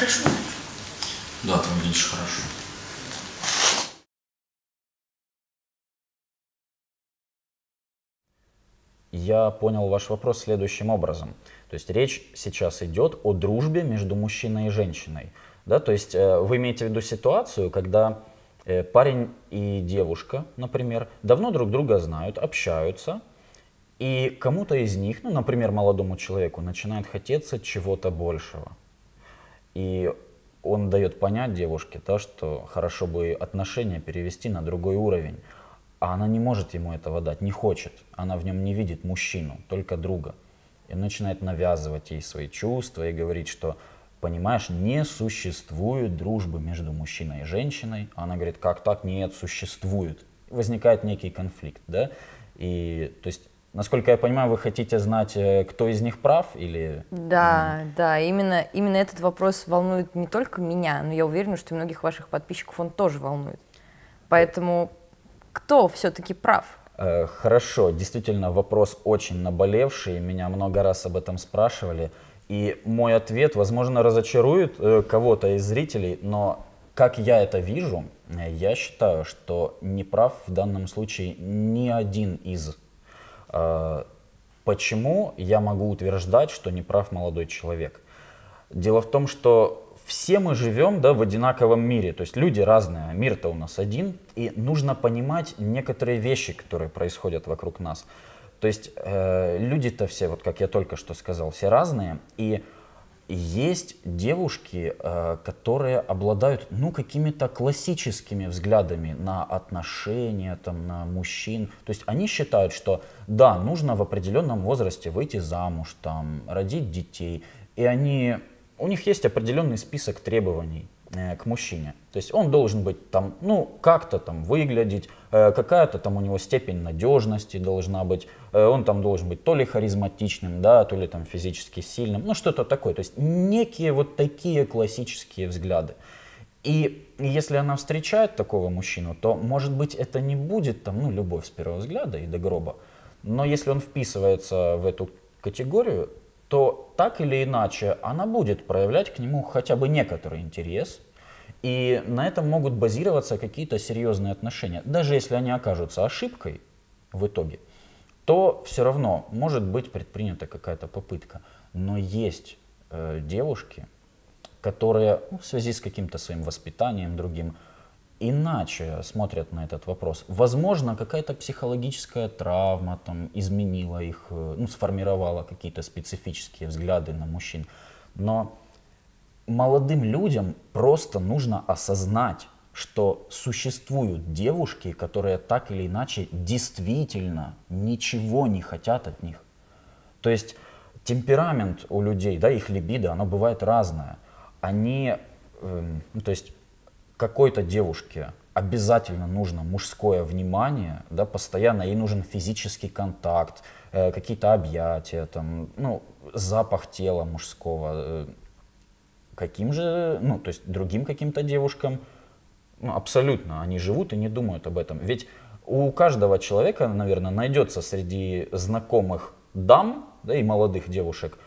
хорошо? Да, ты видишь хорошо. Я понял ваш вопрос следующим образом. То есть речь сейчас идет о дружбе между мужчиной и женщиной. Да? То есть э, вы имеете в виду ситуацию, когда э, парень и девушка, например, давно друг друга знают, общаются, и кому-то из них, ну, например, молодому человеку, начинает хотеться чего-то большего. И он дает понять девушке то, что хорошо бы отношения перевести на другой уровень. А она не может ему этого дать, не хочет. Она в нем не видит мужчину, только друга. И начинает навязывать ей свои чувства и говорит, что, понимаешь, не существует дружбы между мужчиной и женщиной. А она говорит, как так? Нет, существует. Возникает некий конфликт, да? И, то есть, Насколько я понимаю, вы хотите знать, э, кто из них прав или... Да, mm. да, именно, именно этот вопрос волнует не только меня, но я уверена, что многих ваших подписчиков он тоже волнует. Поэтому кто все-таки прав? Э, хорошо, действительно, вопрос очень наболевший, меня много раз об этом спрашивали. И мой ответ, возможно, разочарует э, кого-то из зрителей, но как я это вижу, я считаю, что не прав в данном случае ни один из Э, почему я могу утверждать, что не прав молодой человек? Дело в том, что все мы живем да, в одинаковом мире, то есть люди разные, а мир-то у нас один, и нужно понимать некоторые вещи, которые происходят вокруг нас. То есть э, люди-то все, вот как я только что сказал, все разные, и есть девушки, э, которые обладают, ну, какими-то классическими взглядами на отношения, там, на мужчин. То есть они считают, что да, нужно в определенном возрасте выйти замуж, там, родить детей. И они, у них есть определенный список требований Э, к мужчине. То есть он должен быть там, ну, как-то там выглядеть, э, какая-то там у него степень надежности должна быть, э, он там должен быть то ли харизматичным, да, то ли там физически сильным, ну, что-то такое. То есть некие вот такие классические взгляды. И если она встречает такого мужчину, то, может быть, это не будет там, ну, любовь с первого взгляда и до гроба, но если он вписывается в эту категорию, то так или иначе она будет проявлять к нему хотя бы некоторый интерес, и на этом могут базироваться какие-то серьезные отношения. Даже если они окажутся ошибкой в итоге, то все равно может быть предпринята какая-то попытка. Но есть э, девушки, которые ну, в связи с каким-то своим воспитанием другим иначе смотрят на этот вопрос. Возможно, какая-то психологическая травма там изменила их, э, ну, сформировала какие-то специфические взгляды на мужчин. Но молодым людям просто нужно осознать, что существуют девушки, которые так или иначе действительно ничего не хотят от них. То есть темперамент у людей, да, их либидо, оно бывает разное. Они, эм, ну, то есть какой-то девушке обязательно нужно мужское внимание, да, постоянно ей нужен физический контакт, э, какие-то объятия, там, ну, запах тела мужского, э, каким же, ну, то есть другим каким-то девушкам, ну, абсолютно, они живут и не думают об этом. Ведь у каждого человека, наверное, найдется среди знакомых дам, да, и молодых девушек,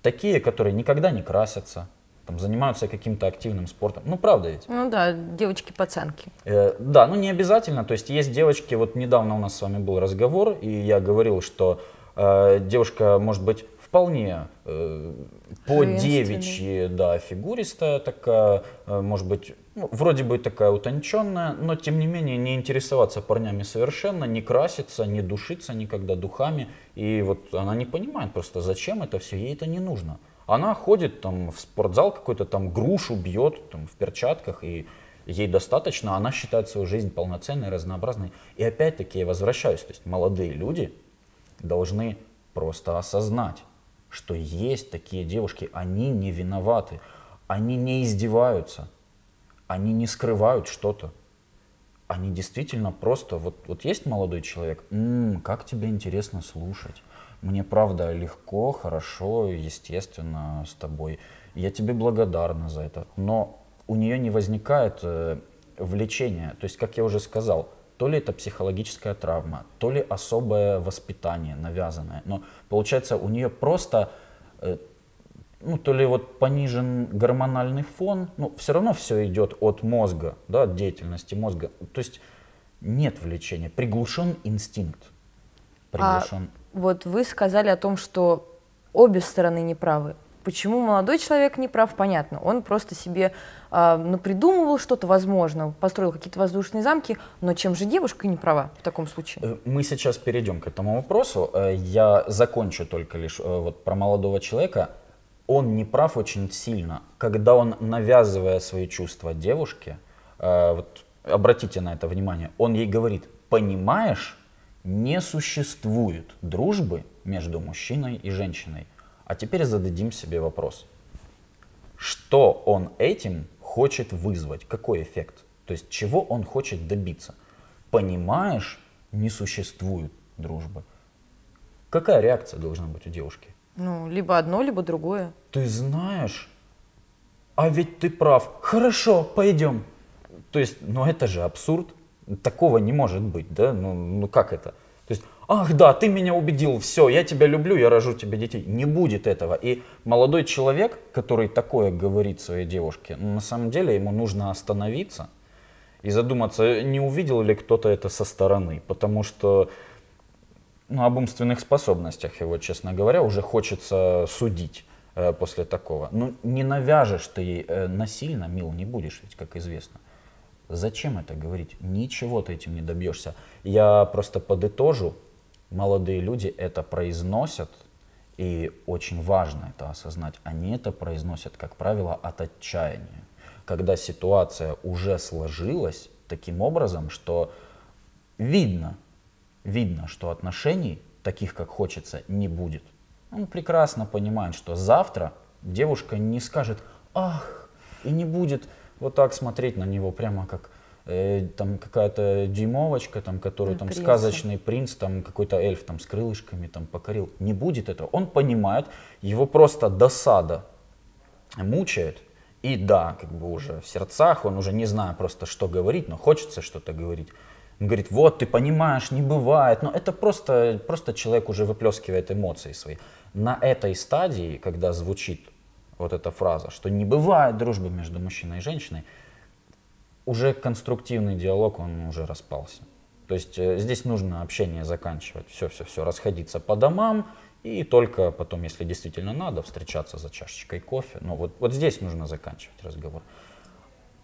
такие, которые никогда не красятся, там, занимаются каким-то активным спортом. Ну, правда ведь? Ну да, девочки-пацанки. Э, да, ну не обязательно. То есть есть девочки, вот недавно у нас с вами был разговор, и я говорил, что э, девушка может быть вполне э, по девичьи, да, фигуристая такая, э, может быть, ну, вроде бы такая утонченная, но тем не менее не интересоваться парнями совершенно, не краситься, не душиться никогда духами. И вот она не понимает просто, зачем это все, ей это не нужно. Она ходит там в спортзал какой-то, там грушу бьет там, в перчатках и ей достаточно, она считает свою жизнь полноценной, разнообразной. И опять-таки я возвращаюсь, то есть молодые люди должны просто осознать, что есть такие девушки, они не виноваты, они не издеваются, они не скрывают что-то. Они действительно просто, вот, вот есть молодой человек, м-м, как тебе интересно слушать, мне правда легко, хорошо, естественно с тобой, я тебе благодарна за это, но у нее не возникает э, влечения, то есть, как я уже сказал, то ли это психологическая травма, то ли особое воспитание навязанное. Но получается у нее просто э, ну, то ли вот понижен гормональный фон, ну, все равно все идет от мозга, да, от деятельности мозга. То есть нет влечения, приглушен инстинкт. Приглушен. А вот вы сказали о том, что обе стороны неправы. Почему молодой человек не прав, понятно. Он просто себе э, ну, придумывал что-то, возможно, построил какие-то воздушные замки, но чем же девушка не права в таком случае? Э, мы сейчас перейдем к этому вопросу. Э, я закончу только лишь э, вот про молодого человека. Он не прав очень сильно, когда он, навязывая свои чувства девушке, э, вот обратите на это внимание, он ей говорит, понимаешь, не существует дружбы между мужчиной и женщиной. А теперь зададим себе вопрос. Что он этим хочет вызвать? Какой эффект? То есть чего он хочет добиться? Понимаешь, не существует дружбы. Какая реакция должна быть у девушки? Ну, либо одно, либо другое. Ты знаешь, а ведь ты прав. Хорошо, пойдем. То есть, ну это же абсурд. Такого не может быть, да? Ну, ну как это? ах да, ты меня убедил, все, я тебя люблю, я рожу тебе детей. Не будет этого. И молодой человек, который такое говорит своей девушке, на самом деле ему нужно остановиться и задуматься, не увидел ли кто-то это со стороны, потому что ну, об умственных способностях его, честно говоря, уже хочется судить э, после такого. Ну, не навяжешь ты э, насильно, мил, не будешь ведь, как известно. Зачем это говорить? Ничего ты этим не добьешься. Я просто подытожу молодые люди это произносят, и очень важно это осознать, они это произносят, как правило, от отчаяния. Когда ситуация уже сложилась таким образом, что видно, видно, что отношений таких, как хочется, не будет. Он прекрасно понимает, что завтра девушка не скажет «ах» и не будет вот так смотреть на него прямо как Э, там какая-то дюймовочка, там, которую там Принца. сказочный принц, там какой-то эльф там с крылышками там покорил. Не будет этого. Он понимает, его просто досада мучает. И да, как бы уже в сердцах, он уже не знает просто, что говорить, но хочется что-то говорить. Он говорит, вот, ты понимаешь, не бывает. Но это просто, просто человек уже выплескивает эмоции свои. На этой стадии, когда звучит вот эта фраза, что не бывает дружбы между мужчиной и женщиной, уже конструктивный диалог, он уже распался. То есть э, здесь нужно общение заканчивать, все-все-все, расходиться по домам, и только потом, если действительно надо, встречаться за чашечкой кофе. Но вот, вот здесь нужно заканчивать разговор.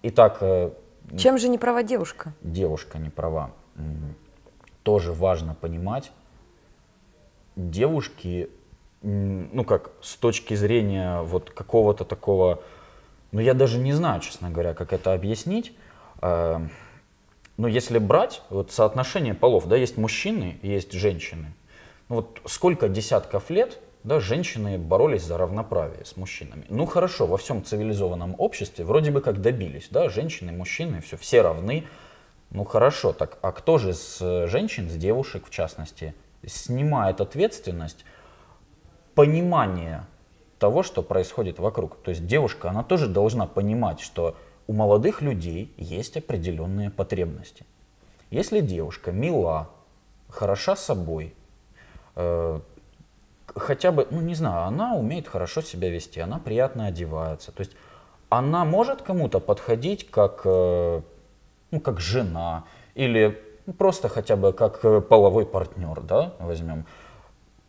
Итак... Э, Чем же не права девушка? Девушка не права. Тоже важно понимать. Девушки, ну как, с точки зрения вот какого-то такого... Ну я даже не знаю, честно говоря, как это объяснить Эм, Но ну, если брать вот соотношение полов, да, есть мужчины, есть женщины. Ну, вот сколько десятков лет да, женщины боролись за равноправие с мужчинами. Ну хорошо, во всем цивилизованном обществе вроде бы как добились, да, женщины, мужчины, все, все равны. Ну хорошо, так а кто же с э, женщин, с девушек в частности, снимает ответственность, понимание того, что происходит вокруг. То есть девушка, она тоже должна понимать, что у молодых людей есть определенные потребности. Если девушка мила, хороша собой, э, хотя бы, ну не знаю, она умеет хорошо себя вести, она приятно одевается, то есть она может кому-то подходить как, э, ну, как жена или просто хотя бы как э, половой партнер, да, возьмем.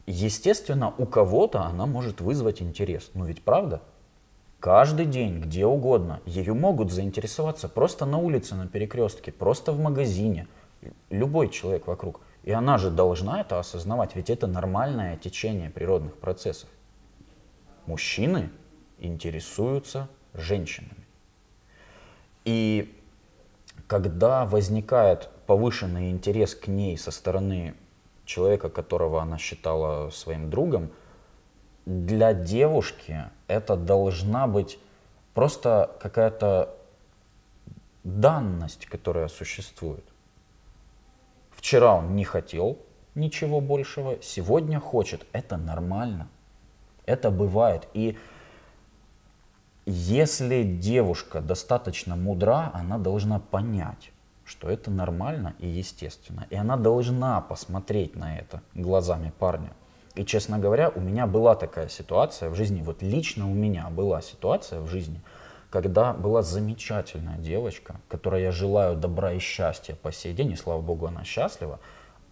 Естественно, у кого-то она может вызвать интерес. Ну ведь правда? каждый день, где угодно. Ею могут заинтересоваться просто на улице, на перекрестке, просто в магазине. Любой человек вокруг. И она же должна это осознавать, ведь это нормальное течение природных процессов. Мужчины интересуются женщинами. И когда возникает повышенный интерес к ней со стороны человека, которого она считала своим другом, для девушки это должна быть просто какая-то данность, которая существует. Вчера он не хотел ничего большего, сегодня хочет. Это нормально. Это бывает. И если девушка достаточно мудра, она должна понять, что это нормально и естественно. И она должна посмотреть на это глазами парня. И, честно говоря, у меня была такая ситуация в жизни, вот лично у меня была ситуация в жизни, когда была замечательная девочка, которой я желаю добра и счастья по сей день, и слава богу, она счастлива,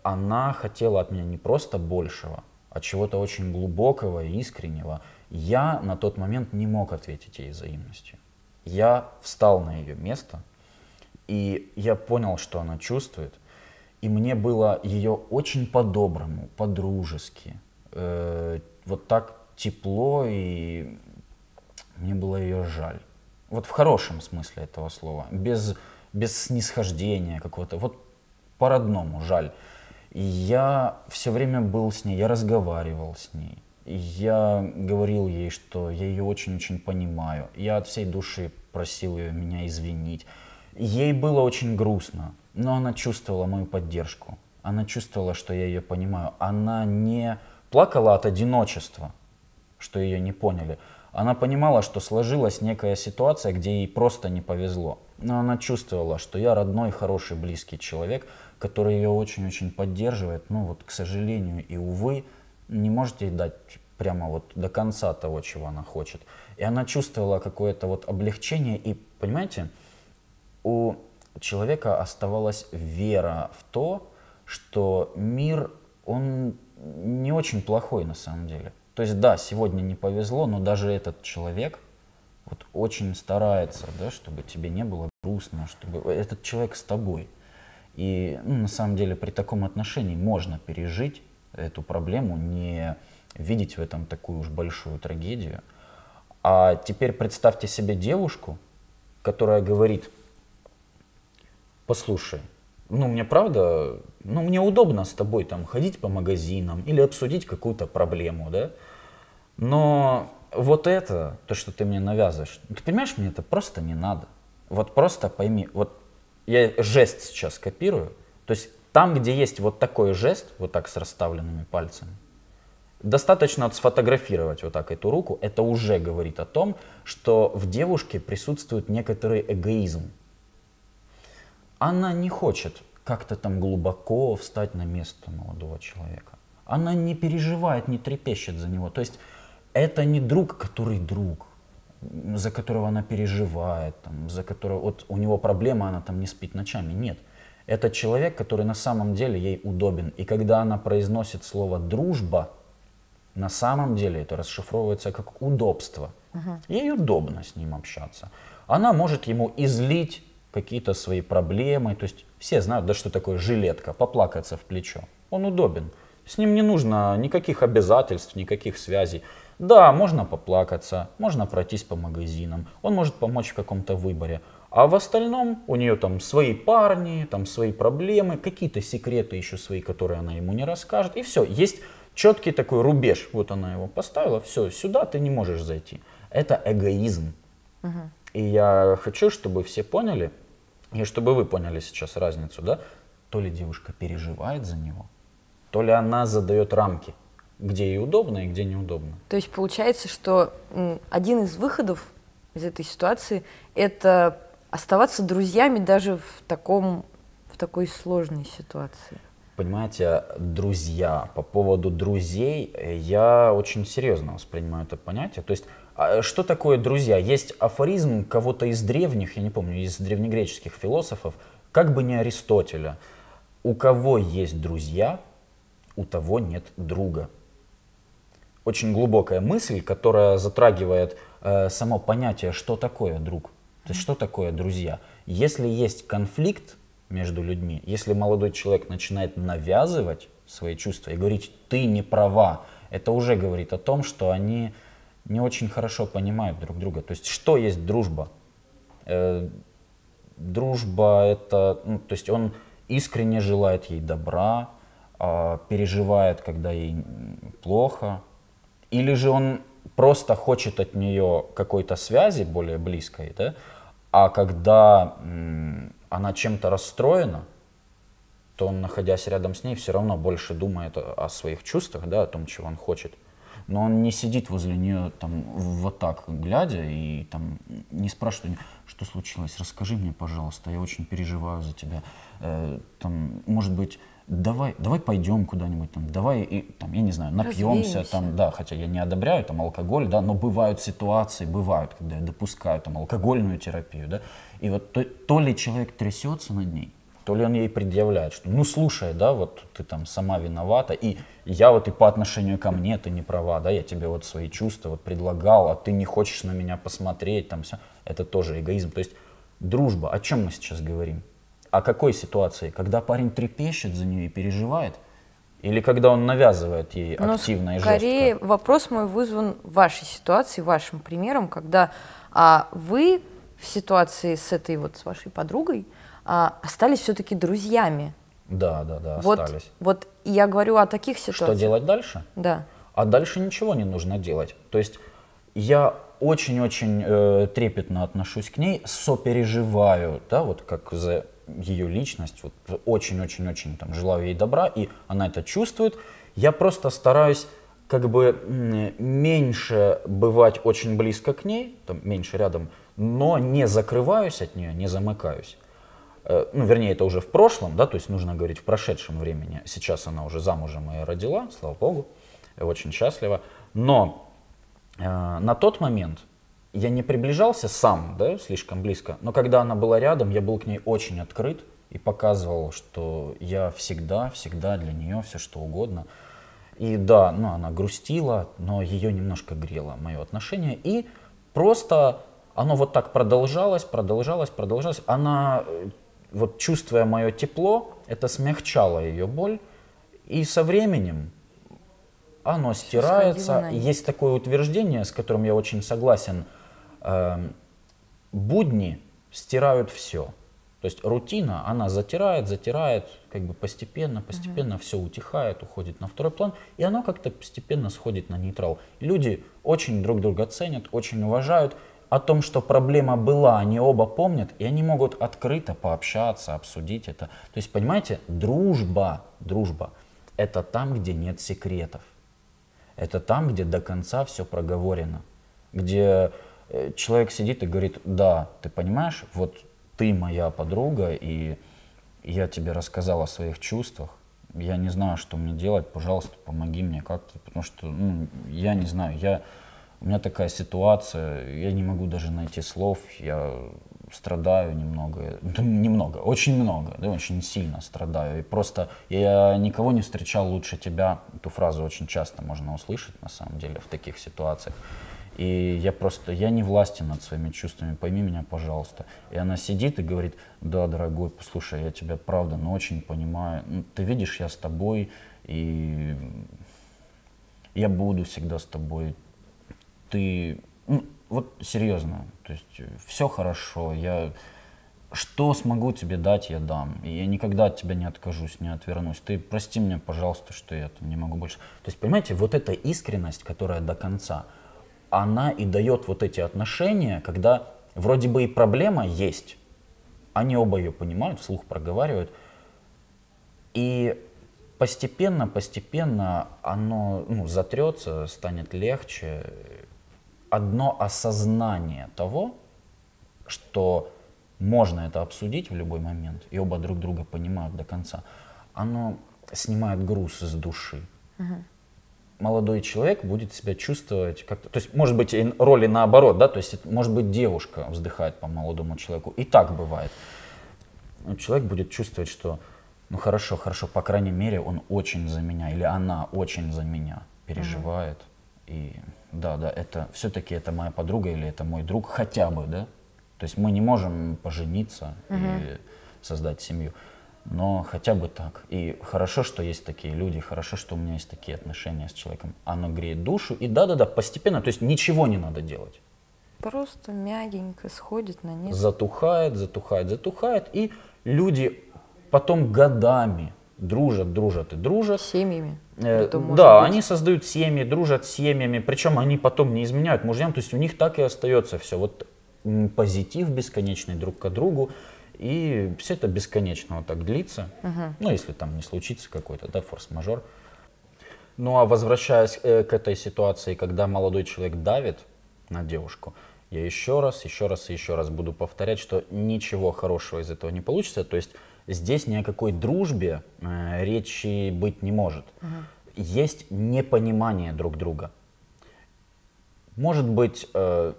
она хотела от меня не просто большего, а чего-то очень глубокого и искреннего. Я на тот момент не мог ответить ей взаимностью. Я встал на ее место, и я понял, что она чувствует, и мне было ее очень по-доброму, по-дружески, э, вот так тепло, и мне было ее жаль. Вот в хорошем смысле этого слова, без, без снисхождения какого-то, вот по-родному жаль. И я все время был с ней, я разговаривал с ней. Я говорил ей, что я ее очень-очень понимаю. Я от всей души просил ее меня извинить. Ей было очень грустно, но она чувствовала мою поддержку. Она чувствовала, что я ее понимаю. Она не плакала от одиночества, что ее не поняли. Она понимала, что сложилась некая ситуация, где ей просто не повезло. Но она чувствовала, что я родной, хороший, близкий человек, который ее очень-очень поддерживает. Ну вот, к сожалению и увы, не может ей дать прямо вот до конца того, чего она хочет. И она чувствовала какое-то вот облегчение. И, понимаете, у человека оставалась вера в то, что мир, он не очень плохой на самом деле. То есть да, сегодня не повезло, но даже этот человек вот очень старается, да, чтобы тебе не было грустно, чтобы этот человек с тобой. И ну, на самом деле при таком отношении можно пережить эту проблему, не видеть в этом такую уж большую трагедию. А теперь представьте себе девушку, которая говорит, послушай, ну, мне правда, ну, мне удобно с тобой там ходить по магазинам или обсудить какую-то проблему, да, но вот это, то, что ты мне навязываешь, ты понимаешь, мне это просто не надо. Вот просто пойми, вот я жест сейчас копирую, то есть там, где есть вот такой жест, вот так с расставленными пальцами, достаточно вот сфотографировать вот так эту руку, это уже говорит о том, что в девушке присутствует некоторый эгоизм. Она не хочет как-то там глубоко встать на место молодого человека. Она не переживает, не трепещет за него. То есть это не друг, который друг, за которого она переживает, там, за которого вот у него проблема, она там не спит ночами. Нет. Это человек, который на самом деле ей удобен. И когда она произносит слово дружба, на самом деле это расшифровывается как удобство. Ей удобно с ним общаться. Она может ему излить какие-то свои проблемы. То есть все знают, да что такое жилетка, поплакаться в плечо. Он удобен. С ним не нужно никаких обязательств, никаких связей. Да, можно поплакаться, можно пройтись по магазинам, он может помочь в каком-то выборе. А в остальном у нее там свои парни, там свои проблемы, какие-то секреты еще свои, которые она ему не расскажет. И все, есть четкий такой рубеж. Вот она его поставила, все, сюда ты не можешь зайти. Это эгоизм. Угу. И я хочу, чтобы все поняли, и чтобы вы поняли сейчас разницу, да, то ли девушка переживает за него, то ли она задает рамки, где ей удобно и где неудобно. То есть получается, что один из выходов из этой ситуации – это оставаться друзьями даже в таком в такой сложной ситуации. Понимаете, друзья, по поводу друзей, э, я очень серьезно воспринимаю это понятие. То есть, а, что такое друзья? Есть афоризм кого-то из древних, я не помню, из древнегреческих философов, как бы не Аристотеля. У кого есть друзья, у того нет друга. Очень глубокая мысль, которая затрагивает э, само понятие, что такое друг, то есть что такое друзья. Если есть конфликт, между людьми. Если молодой человек начинает навязывать свои чувства и говорить «ты не права», это уже говорит о том, что они не очень хорошо понимают друг друга. То есть что есть дружба? Э, дружба это, ну, то есть он искренне желает ей добра, а, переживает, когда ей плохо, или же он просто хочет от нее какой-то связи более близкой, да, а когда она чем-то расстроена, то он, находясь рядом с ней, все равно больше думает о своих чувствах, да, о том, чего он хочет. Но он не сидит возле нее там вот так глядя и там не спрашивает, что случилось, расскажи мне, пожалуйста, я очень переживаю за тебя. Э, там, может быть, давай, давай пойдем куда-нибудь, там, давай, и, там, я не знаю, напьемся, там, да, хотя я не одобряю там алкоголь, да, но бывают ситуации, бывают, когда я допускаю там алкогольную терапию, да, и вот то, то ли человек трясется над ней, то ли он ей предъявляет, что ну слушай, да, вот ты там сама виновата, и я вот и по отношению ко мне ты не права, да, я тебе вот свои чувства вот предлагал, а ты не хочешь на меня посмотреть, там все, это тоже эгоизм. То есть дружба, о чем мы сейчас говорим? О какой ситуации? Когда парень трепещет за нее и переживает? Или когда он навязывает ей Но ну, активно и жестко? Скорее вопрос мой вызван вашей ситуацией, вашим примером, когда а, вы в ситуации с этой вот, с вашей подругой, а, остались все-таки друзьями. Да, да, да, остались. Вот я говорю о таких ситуациях. Что делать дальше? Да. А дальше ничего не нужно делать. То есть я очень-очень э, трепетно отношусь к ней, сопереживаю, да, вот как за ее личность, вот очень-очень-очень там желаю ей добра, и она это чувствует. Я просто стараюсь как бы меньше бывать очень близко к ней, там, меньше рядом, но не закрываюсь от нее, не замыкаюсь. Э, ну, вернее, это уже в прошлом, да, то есть нужно говорить в прошедшем времени. Сейчас она уже замужем и родила, слава богу, очень счастлива. Но э, на тот момент я не приближался сам, да, слишком близко, но когда она была рядом, я был к ней очень открыт и показывал, что я всегда, всегда для нее все что угодно. И да, ну, она грустила, но ее немножко грело мое отношение. И просто оно вот так продолжалось, продолжалось, продолжалось. Она, э, вот чувствуя мое тепло, это смягчало ее боль. И со временем оно стирается. Есть такое утверждение, с которым я очень согласен – Эм, будни стирают все. То есть рутина, она затирает, затирает, как бы постепенно, постепенно mm все утихает, уходит на второй план, и оно как-то постепенно сходит на нейтрал. Люди очень друг друга ценят, очень уважают. О том, что проблема была, они оба помнят, и они могут открыто пообщаться, обсудить это. То есть, понимаете, дружба, дружба, это там, где нет секретов. Это там, где до конца все проговорено. Где Э, человек сидит и говорит, да, ты понимаешь, вот ты моя подруга, и я тебе рассказал о своих чувствах, я не знаю, что мне делать, пожалуйста, помоги мне как-то, потому что ну, я не знаю, я, у меня такая ситуация, я не могу даже найти слов, я страдаю немного, да, немного, очень много, да, очень сильно страдаю. И просто я никого не встречал лучше тебя. Эту фразу очень часто можно услышать, на самом деле, в таких ситуациях. И я просто, я не властен над своими чувствами, пойми меня, пожалуйста. И она сидит и говорит, да, дорогой, послушай, я тебя правда, но очень понимаю. Ну, ты видишь, я с тобой, и я буду всегда с тобой. Ты, ну, вот серьезно, то есть э, все хорошо, я что смогу тебе дать, я дам. И я никогда от тебя не откажусь, не отвернусь. Ты прости меня, пожалуйста, что я там не могу больше. То есть, понимаете, вот эта искренность, которая до конца – она и дает вот эти отношения, когда вроде бы и проблема есть, они оба ее понимают, вслух проговаривают, и постепенно, постепенно оно ну, затрется, станет легче. Одно осознание того, что можно это обсудить в любой момент, и оба друг друга понимают до конца, оно снимает груз из души. Uh-huh молодой человек будет себя чувствовать как-то... То есть, может быть, роли наоборот, да? То есть, может быть, девушка вздыхает по молодому человеку. И так бывает. Человек будет чувствовать, что ну хорошо, хорошо, по крайней мере, он очень за меня или она очень за меня переживает. Mm-hmm. И да, да, это все-таки это моя подруга или это мой друг хотя бы, да? То есть мы не можем пожениться mm-hmm. и создать семью но хотя бы так. И хорошо, что есть такие люди, хорошо, что у меня есть такие отношения с человеком. Оно греет душу, и да-да-да, постепенно, то есть ничего не надо делать. Просто мягенько сходит на них. Затухает, затухает, затухает, и люди потом годами дружат, дружат и дружат. Семьями. Э, да, быть. они создают семьи, дружат с семьями, причем они потом не изменяют мужьям, то есть у них так и остается все. Вот позитив бесконечный друг к другу. И все это бесконечно вот так длится, угу. ну, если там не случится какой-то, да, форс-мажор. Ну, а возвращаясь э, к этой ситуации, когда молодой человек давит на девушку, я еще раз, еще раз и еще раз буду повторять, что ничего хорошего из этого не получится. То есть здесь ни о какой дружбе э, речи быть не может. Угу. Есть непонимание друг друга. Может быть... Э,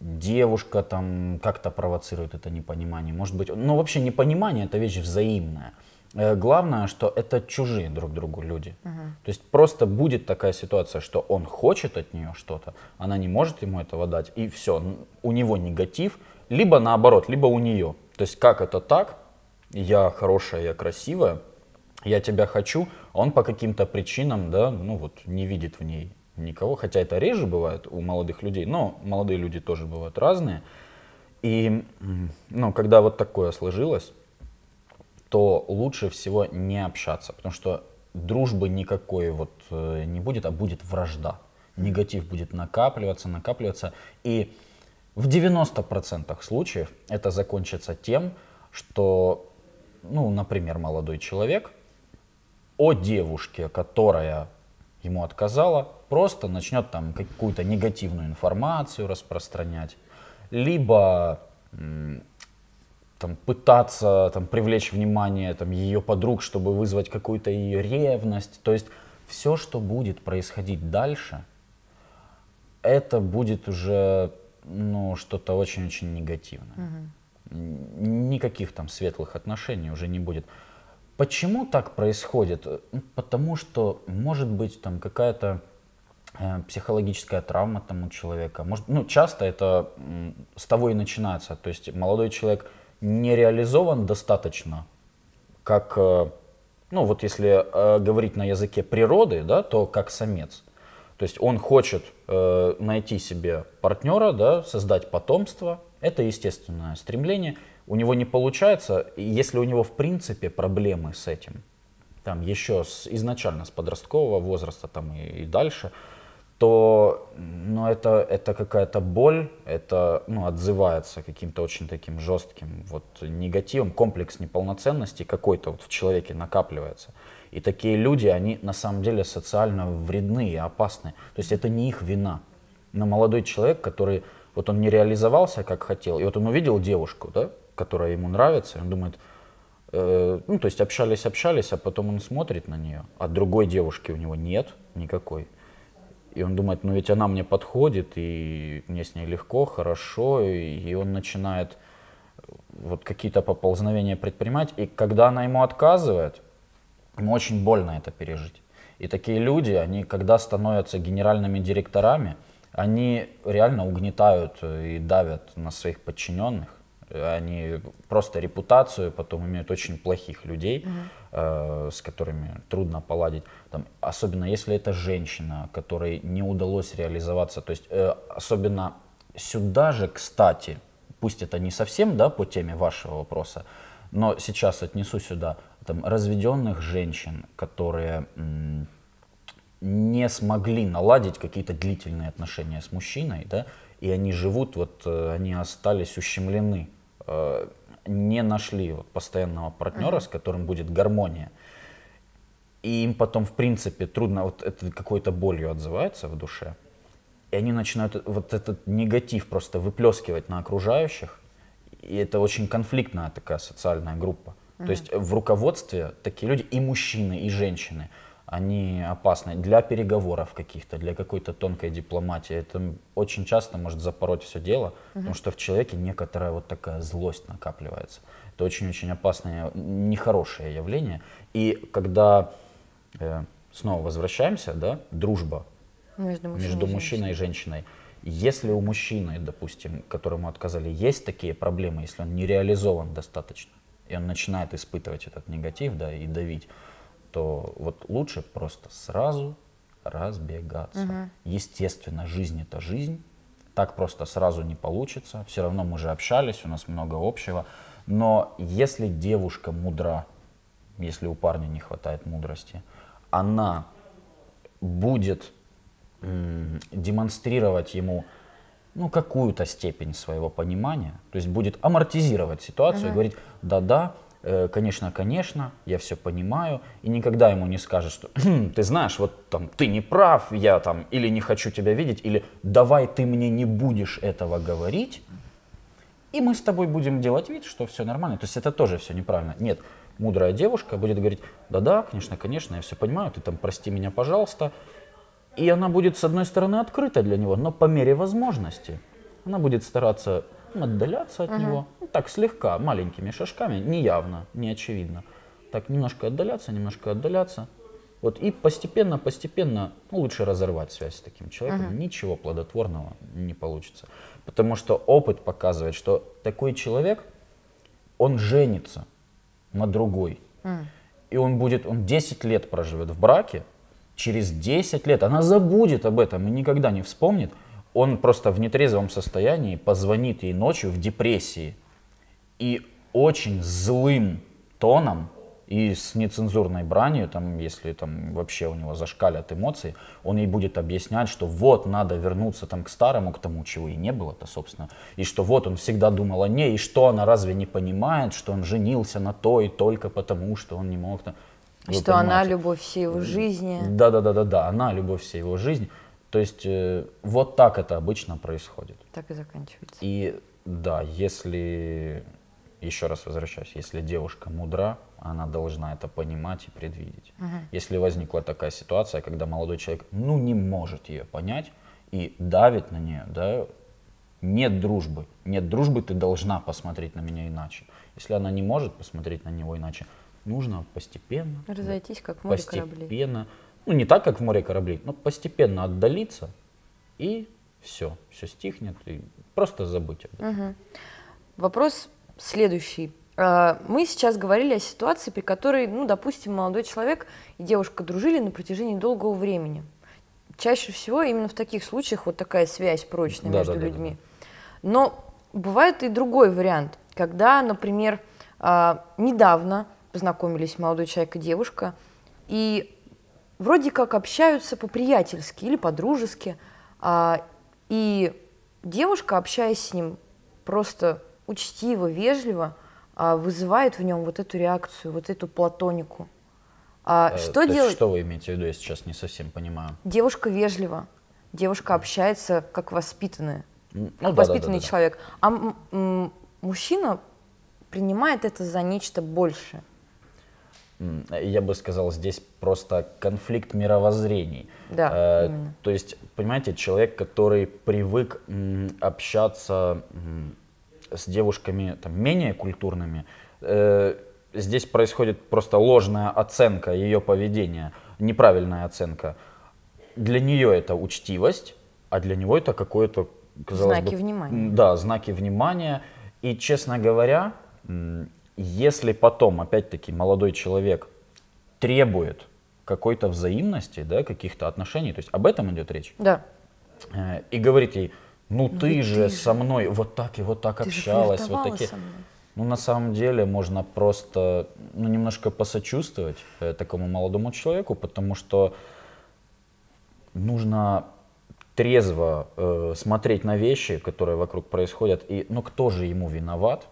девушка там как-то провоцирует это непонимание. Может быть, но ну, вообще непонимание это вещь взаимная. Э, главное, что это чужие друг другу люди. Угу. То есть просто будет такая ситуация, что он хочет от нее что-то, она не может ему этого дать, и все, у него негатив, либо наоборот, либо у нее. То есть как это так? Я хорошая, я красивая, я тебя хочу, а он по каким-то причинам, да, ну вот не видит в ней никого, хотя это реже бывает у молодых людей, но молодые люди тоже бывают разные. И ну, когда вот такое сложилось, то лучше всего не общаться, потому что дружбы никакой вот э, не будет, а будет вражда. Негатив будет накапливаться, накапливаться. И в 90% случаев это закончится тем, что, ну, например, молодой человек о девушке, которая ему отказала, просто начнет там какую-то негативную информацию распространять, либо там, пытаться там, привлечь внимание там, ее подруг, чтобы вызвать какую-то ее ревность. То есть все, что будет происходить дальше, это будет уже ну, что-то очень-очень негативное. Угу. Никаких там светлых отношений уже не будет. Почему так происходит? Ну, потому что может быть там какая-то э, психологическая травма там у человека. Может, ну, часто это с того и начинается. То есть молодой человек не реализован достаточно, как, э, ну вот если э, говорить на языке природы, да, то как самец. То есть он хочет найти себе партнера, да, создать потомство. Это естественное стремление – у него не получается, если у него в принципе проблемы с этим, там еще с, изначально с подросткового возраста там и, и дальше, то ну, это, это какая-то боль, это ну, отзывается каким-то очень таким жестким вот, негативом, комплекс неполноценности какой-то вот в человеке накапливается. И такие люди, они на самом деле социально вредны и опасны. То есть это не их вина. Но молодой человек, который вот он не реализовался, как хотел, и вот он увидел девушку, да, которая ему нравится, он думает, э, ну, то есть общались, общались, а потом он смотрит на нее, а другой девушки у него нет никакой. И он думает, ну ведь она мне подходит, и мне с ней легко, хорошо, и, и он начинает э, вот какие-то поползновения предпринимать, и когда она ему отказывает, ему очень больно это пережить. И такие люди, они когда становятся генеральными директорами, они реально угнетают э, и давят на своих подчиненных они просто репутацию потом имеют очень плохих людей, Mm-hmm. э, с которыми трудно поладить. Там, особенно если это женщина, которой не удалось реализоваться. То есть э, особенно сюда же, кстати, пусть это не совсем да, по теме вашего вопроса, но сейчас отнесу сюда там, разведенных женщин, которые м- не смогли наладить какие-то длительные отношения с мужчиной, да, и они живут, вот э, они остались ущемлены не нашли вот постоянного партнера, mm-hmm. с которым будет гармония. И им потом, в принципе, трудно, вот это какой-то болью отзывается в душе. И они начинают вот этот негатив просто выплескивать на окружающих. И это очень конфликтная такая социальная группа. Mm-hmm. То есть в руководстве такие люди и мужчины, и женщины они опасны для переговоров каких-то, для какой-то тонкой дипломатии. Это очень часто может запороть все дело, угу. потому что в человеке некоторая вот такая злость накапливается. Это очень-очень опасное, нехорошее явление. И когда э, снова возвращаемся, да, дружба между, мужчиной, между мужчиной и женщиной. Если у мужчины, допустим, которому отказали, есть такие проблемы, если он не реализован достаточно, и он начинает испытывать этот негатив, да, и давить, то вот лучше просто сразу разбегаться. Угу. Естественно, жизнь это жизнь. Так просто сразу не получится. Все равно мы же общались, у нас много общего. Но если девушка мудра, если у парня не хватает мудрости, она будет м- демонстрировать ему ну, какую-то степень своего понимания, то есть будет амортизировать ситуацию угу. и говорить, да-да, Э, конечно, конечно, я все понимаю, и никогда ему не скажешь, что хм, ты знаешь, вот там ты не прав, я там или не хочу тебя видеть, или давай ты мне не будешь этого говорить, и мы с тобой будем делать вид, что все нормально. То есть это тоже все неправильно. Нет, мудрая девушка будет говорить, да-да, конечно, конечно, я все понимаю, ты там прости меня, пожалуйста. И она будет, с одной стороны, открыта для него, но по мере возможности. Она будет стараться отдаляться от угу. него, ну, так слегка, маленькими шажками, неявно, очевидно Так немножко отдаляться, немножко отдаляться. Вот и постепенно, постепенно ну, лучше разорвать связь с таким человеком. Угу. Ничего плодотворного не получится. Потому что опыт показывает, что такой человек, он женится на другой. Угу. И он будет, он 10 лет проживет в браке, через 10 лет она забудет об этом и никогда не вспомнит он просто в нетрезвом состоянии позвонит ей ночью в депрессии и очень злым тоном и с нецензурной бранью, там, если там вообще у него зашкалят эмоции, он ей будет объяснять, что вот надо вернуться там к старому, к тому, чего и не было-то, собственно, и что вот он всегда думал о ней, и что она разве не понимает, что он женился на то и только потому, что он не мог там... Что понимаете? она любовь всей его жизни. Да-да-да-да-да, она любовь всей его жизни. То есть э, вот так это обычно происходит. Так и заканчивается. И да, если, еще раз возвращаюсь, если девушка мудра, она должна это понимать и предвидеть. Угу. Если возникла такая ситуация, когда молодой человек, ну, не может ее понять и давит на нее, да, нет дружбы, нет дружбы, ты должна посмотреть на меня иначе. Если она не может посмотреть на него иначе, нужно постепенно. Разойтись, как море постепенно, кораблей ну не так, как в море кораблей, но постепенно отдалиться, и все, все стихнет, и просто забыть об этом. Угу. Вопрос следующий. А, мы сейчас говорили о ситуации, при которой, ну, допустим, молодой человек и девушка дружили на протяжении долгого времени. Чаще всего именно в таких случаях вот такая связь прочная да, между да, людьми. Да, да. Но бывает и другой вариант, когда, например, а, недавно познакомились молодой человек и девушка, и вроде как общаются по-приятельски или по-дружески, а, и девушка, общаясь с ним просто учтиво, вежливо, а, вызывает в нем вот эту реакцию, вот эту платонику. А, а, что делать? Что вы имеете в виду, я сейчас не совсем понимаю. Девушка вежлива, девушка общается как воспитанная, ну, как да, воспитанный да, да, человек, а мужчина принимает это за нечто большее я бы сказал, здесь просто конфликт мировоззрений. Да, э, То есть, понимаете, человек, который привык м, общаться м, с девушками там, менее культурными, э, здесь происходит просто ложная оценка ее поведения, неправильная оценка. Для нее это учтивость, а для него это какое-то, казалось знаки бы... Знаки внимания. Да, знаки внимания. И, честно говоря, если потом, опять-таки, молодой человек требует какой-то взаимности, да, каких-то отношений, то есть об этом идет речь. Да. Э, и говорит ей, ну, ну ты, ты же ты со мной вот так и вот так ты общалась, вот такие. Ну, на самом деле, можно просто ну, немножко посочувствовать э, такому молодому человеку, потому что нужно трезво э, смотреть на вещи, которые вокруг происходят. И, ну, кто же ему виноват,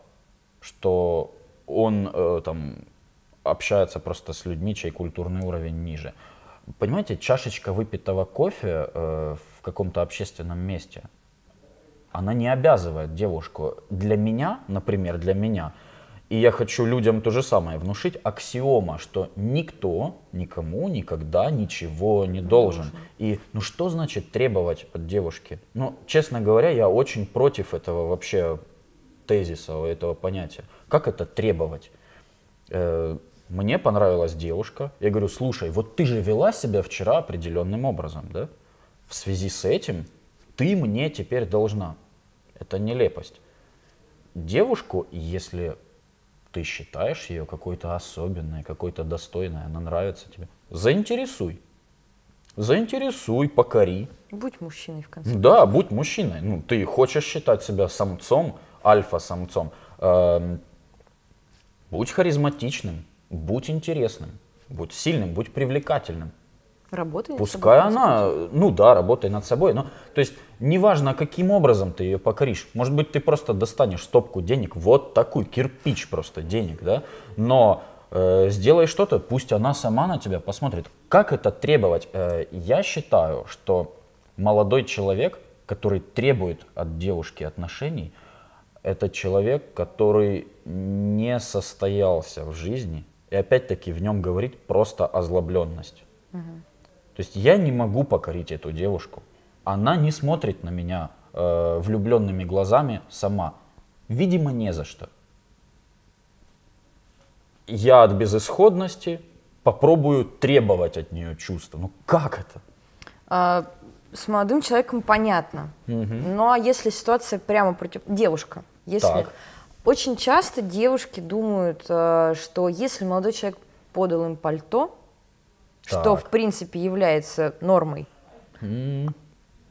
что он э, там общается просто с людьми, чей культурный уровень ниже. Понимаете, чашечка выпитого кофе э, в каком-то общественном месте, она не обязывает девушку. Для меня, например, для меня, и я хочу людям то же самое внушить, аксиома, что никто никому никогда ничего не должен. И ну что значит требовать от девушки? Ну, честно говоря, я очень против этого вообще тезиса, у этого понятия. Как это требовать? Э, мне понравилась девушка. Я говорю, слушай, вот ты же вела себя вчера определенным образом, да? В связи с этим ты мне теперь должна. Это нелепость. Девушку, если ты считаешь ее какой-то особенной, какой-то достойной, она нравится тебе, заинтересуй. Заинтересуй, покори. Будь мужчиной в конце Да, будь мужчиной. Ну, ты хочешь считать себя самцом, альфа-самцом. Эм, будь харизматичным, будь интересным, будь сильным, будь привлекательным. Работай Пускай над собой, она, ну да, работай над собой. Но, то есть, неважно, каким образом ты ее покоришь. Может быть, ты просто достанешь стопку денег, вот такую, кирпич просто денег, да? Но э, сделай что-то, пусть она сама на тебя посмотрит. Как это требовать? Э, я считаю, что молодой человек, который требует от девушки отношений – это человек, который не состоялся в жизни, и опять-таки в нем говорит просто озлобленность. Угу. То есть я не могу покорить эту девушку. Она не смотрит на меня э, влюбленными глазами сама. Видимо, не за что. Я от безысходности попробую требовать от нее чувства. Ну как это? А, с молодым человеком понятно. Угу. Ну, Но а если ситуация прямо против... Девушка. Если... Так. Очень часто девушки думают, э, что если молодой человек подал им пальто, так. что в принципе является нормой, mm.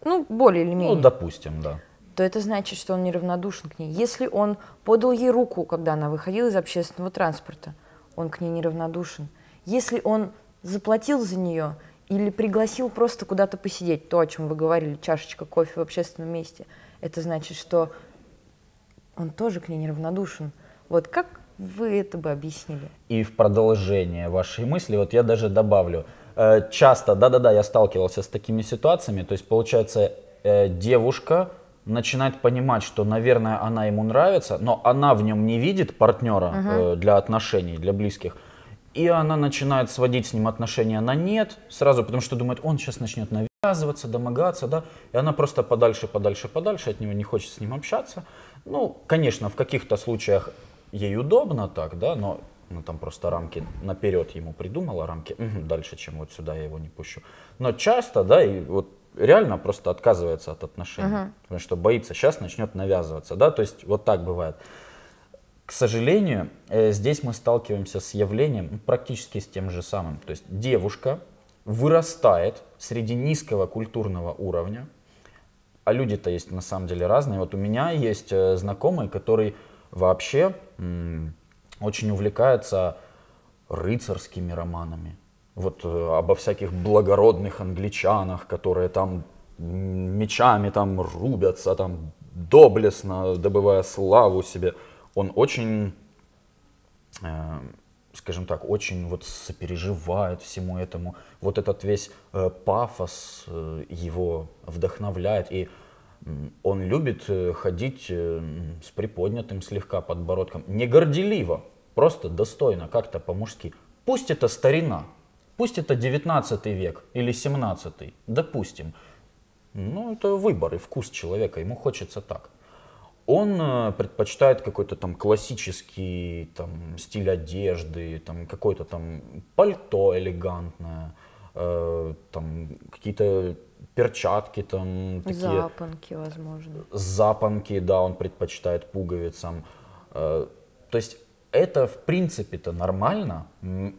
ну, более или ну, менее. Ну, допустим, да. То это значит, что он неравнодушен к ней. Если он подал ей руку, когда она выходила из общественного транспорта, он к ней неравнодушен. Если он заплатил за нее, или пригласил просто куда-то посидеть, то, о чем вы говорили, чашечка кофе в общественном месте, это значит, что он тоже к ней неравнодушен. Вот как вы это бы объяснили? И в продолжение вашей мысли, вот я даже добавлю, э, часто, да-да-да, я сталкивался с такими ситуациями, то есть получается э, девушка начинает понимать, что, наверное, она ему нравится, но она в нем не видит партнера угу. Э, для отношений, для близких – и она начинает сводить с ним отношения на нет, сразу, потому что думает, он сейчас начнет навязываться, домогаться, да, и она просто подальше, подальше, подальше от него не хочет с ним общаться. Ну, конечно, в каких-то случаях ей удобно так, да, но ну, там просто рамки наперед ему придумала, рамки угу, дальше, чем вот сюда я его не пущу. Но часто, да, и вот реально просто отказывается от отношений, угу. потому что боится, сейчас начнет навязываться, да, то есть вот так бывает. К сожалению, э, здесь мы сталкиваемся с явлением практически с тем же самым. То есть девушка вырастает среди низкого культурного уровня, а люди-то есть на самом деле разные. Вот у меня есть э, знакомый, который вообще очень увлекается рыцарскими романами. Вот э, обо всяких благородных англичанах, которые там мечами там рубятся, там доблестно добывая славу себе он очень, э, скажем так, очень вот сопереживает всему этому. Вот этот весь э, пафос э, его вдохновляет. И он любит э, ходить э, с приподнятым слегка подбородком. Не горделиво, просто достойно, как-то по-мужски. Пусть это старина, пусть это 19 век или 17, допустим. Ну, это выбор и вкус человека, ему хочется так он э, предпочитает какой-то там классический там, стиль одежды, там, какое-то там пальто элегантное, э, там какие-то перчатки там. Такие, запонки, возможно. Запонки, да, он предпочитает пуговицам. Э, то есть это в принципе-то нормально,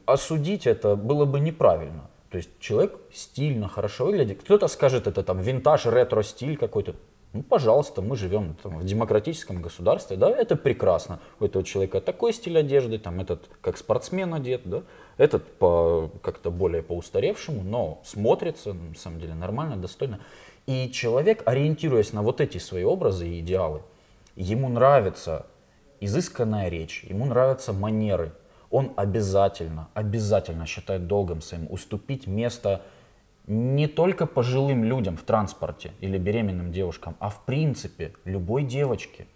осудить это было бы неправильно. То есть человек стильно, хорошо выглядит. Кто-то скажет, это там винтаж, ретро-стиль какой-то. Ну, пожалуйста, мы живем там, в демократическом государстве, да, это прекрасно. У этого человека такой стиль одежды, там этот как спортсмен одет, да, этот по, как-то более по-устаревшему, но смотрится, на самом деле, нормально, достойно. И человек, ориентируясь на вот эти свои образы и идеалы, ему нравится изысканная речь, ему нравятся манеры, он обязательно, обязательно считает долгом своим уступить место не только пожилым людям в транспорте или беременным девушкам, а в принципе любой девочке.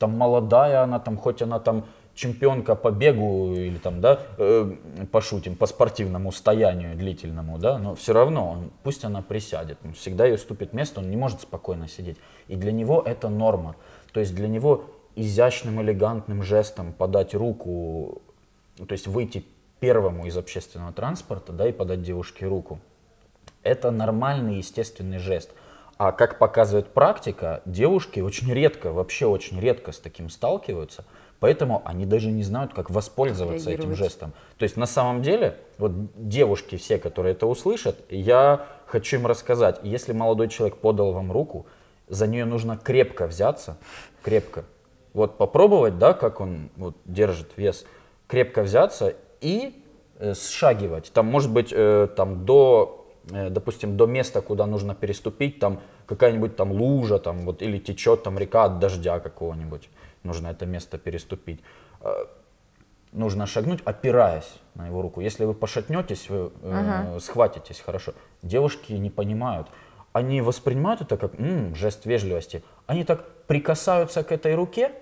Там молодая она, там хоть она там чемпионка по бегу или там, да, э, пошутим, по спортивному стоянию длительному, да, но все равно, пусть она присядет, всегда ей ступит место, он не может спокойно сидеть. И для него это норма. То есть для него изящным, элегантным жестом подать руку, то есть выйти первому из общественного транспорта, да, и подать девушке руку, это нормальный естественный жест. А как показывает практика, девушки очень редко, вообще очень редко с таким сталкиваются, поэтому они даже не знают, как воспользоваться этим жестом. То есть на самом деле, вот девушки все, которые это услышат, я хочу им рассказать, если молодой человек подал вам руку, за нее нужно крепко взяться, крепко. Вот попробовать, да, как он вот, держит вес, крепко взяться и э, сшагивать. Там может быть э, там до Э, допустим, до места, куда нужно переступить, там какая-нибудь там лужа, там вот или течет там река от дождя какого-нибудь, нужно это место переступить. Э, нужно шагнуть, опираясь на его руку. Если вы пошатнетесь, вы э, ага. схватитесь хорошо. Девушки не понимают. Они воспринимают это как м-м, жест вежливости. Они так прикасаются к этой руке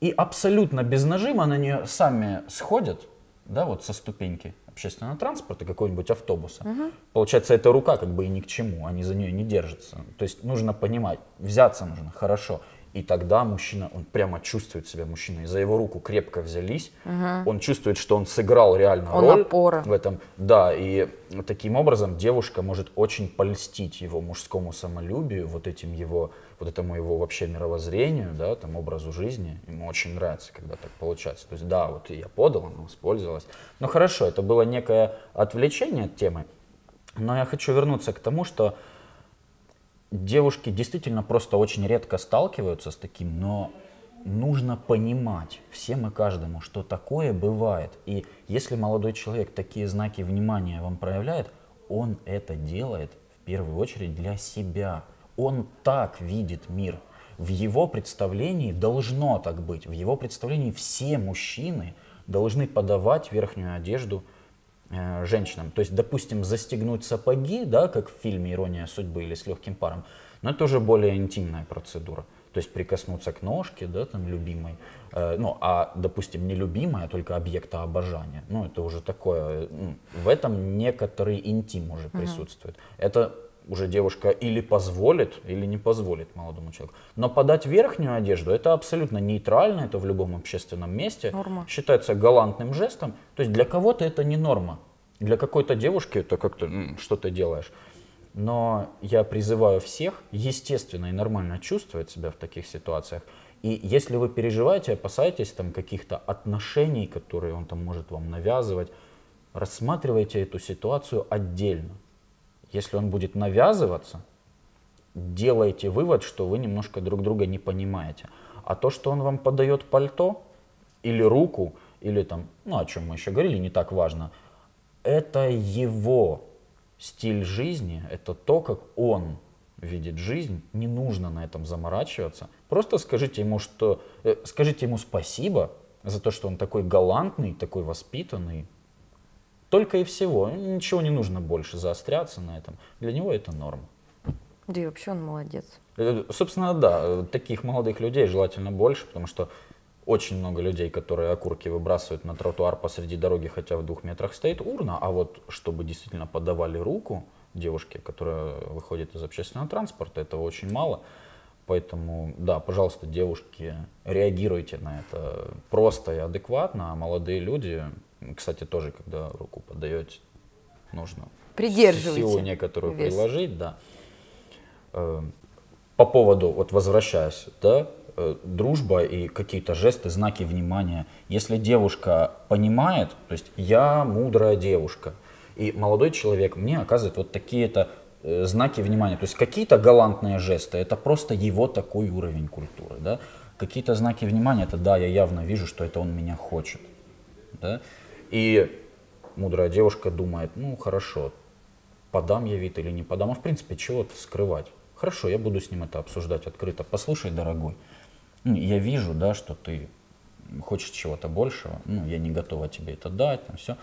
и абсолютно без нажима на нее сами сходят, да, вот со ступеньки общественного транспорта, какого-нибудь автобуса, угу. получается, эта рука как бы и ни к чему, они за нее не держатся. То есть нужно понимать, взяться нужно хорошо. И тогда мужчина, он прямо чувствует себя мужчиной. За его руку крепко взялись. Угу. Он чувствует, что он сыграл реально он роль опора. в этом. Да, и таким образом девушка может очень польстить его мужскому самолюбию, вот этим его вот этому его вообще мировоззрению, да, там, образу жизни. Ему очень нравится, когда так получается. То есть, да, вот я подал, оно использовалось. Ну, хорошо, это было некое отвлечение от темы, но я хочу вернуться к тому, что девушки действительно просто очень редко сталкиваются с таким, но нужно понимать всем и каждому, что такое бывает. И если молодой человек такие знаки внимания вам проявляет, он это делает в первую очередь для себя – он так видит мир. В его представлении должно так быть. В его представлении все мужчины должны подавать верхнюю одежду э, женщинам. То есть, допустим, застегнуть сапоги, да, как в фильме «Ирония судьбы» или «С легким паром», но это уже более интимная процедура. То есть прикоснуться к ножке, да, там, любимой, э, ну, а, допустим, не любимая, а только объекта обожания. Ну, это уже такое, в этом некоторый интим уже присутствует. Mm-hmm. Это уже девушка или позволит, или не позволит молодому человеку. Но подать верхнюю одежду это абсолютно нейтрально, это в любом общественном месте. Норма. Считается галантным жестом. То есть для кого-то это не норма. Для какой-то девушки это как-то что ты делаешь. Но я призываю всех естественно и нормально чувствовать себя в таких ситуациях. И если вы переживаете, опасаетесь там каких-то отношений, которые он там может вам навязывать, рассматривайте эту ситуацию отдельно. Если он будет навязываться, делайте вывод, что вы немножко друг друга не понимаете. А то, что он вам подает пальто или руку, или там, ну о чем мы еще говорили, не так важно, это его стиль жизни, это то, как он видит жизнь, не нужно на этом заморачиваться. Просто скажите ему, что, э, скажите ему спасибо за то, что он такой галантный, такой воспитанный, только и всего. Ничего не нужно больше заостряться на этом. Для него это норма. Да и вообще он молодец. Э, собственно, да, таких молодых людей желательно больше, потому что очень много людей, которые окурки выбрасывают на тротуар посреди дороги, хотя в двух метрах стоит урна, а вот чтобы действительно подавали руку девушке, которая выходит из общественного транспорта, этого очень мало. Поэтому, да, пожалуйста, девушки, реагируйте на это просто и адекватно, а молодые люди, кстати, тоже, когда руку подаете, нужно силу некоторую вес. приложить, да. Э, по поводу, вот возвращаясь, да, э, дружба и какие-то жесты, знаки внимания. Если девушка понимает, то есть я мудрая девушка, и молодой человек мне оказывает вот такие-то э, знаки внимания, то есть какие-то галантные жесты, это просто его такой уровень культуры, да. Какие-то знаки внимания, это да, я явно вижу, что это он меня хочет, да. И мудрая девушка думает, ну хорошо, подам я вид или не подам. А в принципе, чего это скрывать? Хорошо, я буду с ним это обсуждать открыто. Послушай, дорогой, ну, я вижу, да, что ты хочешь чего-то большего, ну, я не готова тебе это дать, там все.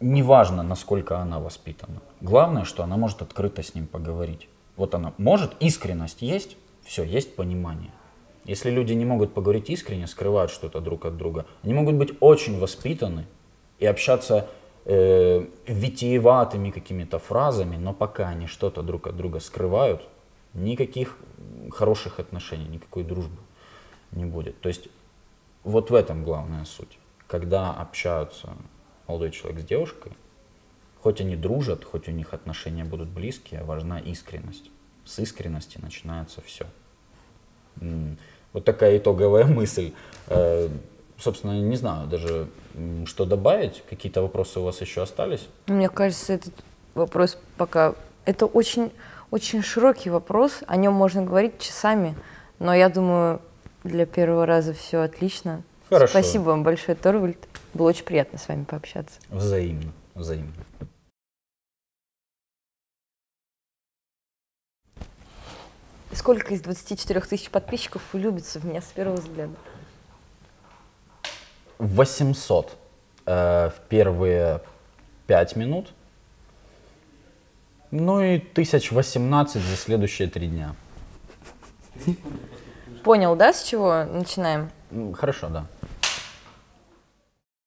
Неважно, насколько она воспитана. Главное, что она может открыто с ним поговорить. Вот она может, искренность есть, все, есть понимание. Если люди не могут поговорить искренне, скрывают что-то друг от друга, они могут быть очень воспитаны и общаться э, витиеватыми какими-то фразами, но пока они что-то друг от друга скрывают, никаких хороших отношений, никакой дружбы не будет. То есть вот в этом главная суть. Когда общаются молодой человек с девушкой, хоть они дружат, хоть у них отношения будут близкие, а важна искренность. С искренности начинается все. Вот такая итоговая мысль. Э, собственно, не знаю даже, что добавить. Какие-то вопросы у вас еще остались? Ну, мне кажется, этот вопрос пока... Это очень, очень широкий вопрос, о нем можно говорить часами, но я думаю, для первого раза все отлично. Хорошо. Спасибо вам большое, Торвальд. Было очень приятно с вами пообщаться. Взаимно, взаимно. Сколько из 24 тысяч подписчиков влюбится в меня с первого взгляда? 800 э, в первые 5 минут. Ну и 1018 за следующие 3 дня. Понял, да, с чего начинаем? Хорошо, да.